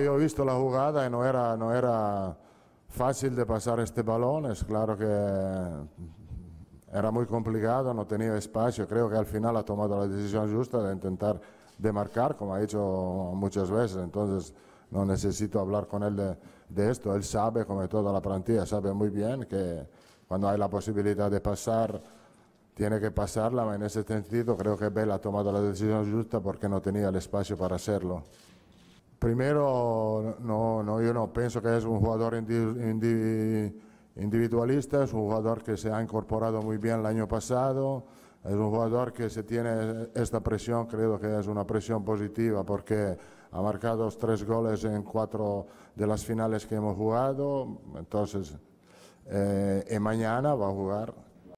Yo he visto la jugada y no era, no era fácil de pasar este balón, es claro que era muy complicado, no tenía espacio, creo que al final ha tomado la decisión justa de intentar demarcar, como ha hecho muchas veces, entonces no necesito hablar con él de, esto, él sabe, como toda la plantilla, sabe muy bien que cuando hay la posibilidad de pasar, tiene que pasarla, en ese sentido creo que Bell ha tomado la decisión justa porque no tenía el espacio para hacerlo. Primero, no, no, yo no pienso que es un jugador individualista, es un jugador que se ha incorporado muy bien el año pasado, es un jugador que se tiene esta presión, creo que es una presión positiva porque ha marcado tres goles en cuatro de las finales que hemos jugado, entonces, eh, mañana va a jugar